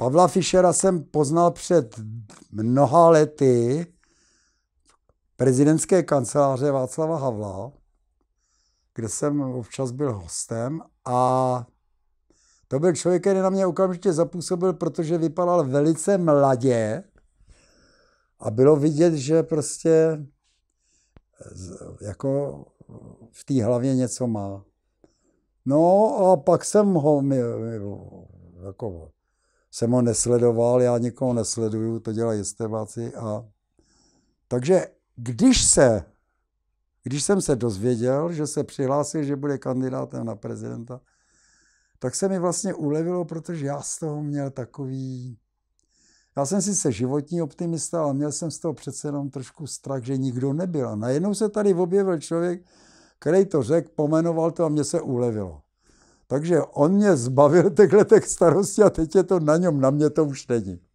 Pavla Fischera jsem poznal před mnoha lety v prezidentské kanceláře Václava Havla, kde jsem občas byl hostem a to byl člověk, který na mě okamžitě zapůsobil, protože vypadal velice mladě a bylo vidět, že prostě jako v té hlavě něco má. No a pak jsem ho jako jsem ho nesledoval, já nikoho nesleduju, to dělají estebáci. A... Takže když se, když jsem se dozvěděl, že se přihlásil, že bude kandidátem na prezidenta, tak se mi vlastně ulevilo, protože já z toho měl takový... Já jsem sice životní optimista, ale měl jsem z toho přece jenom trošku strach, že nikdo nebyl. A najednou se tady objevil člověk, který to řekl, pomenoval to a mě se ulevilo. Takže on mě zbavil těchto starostí a teď je to na něm, na mě to už není.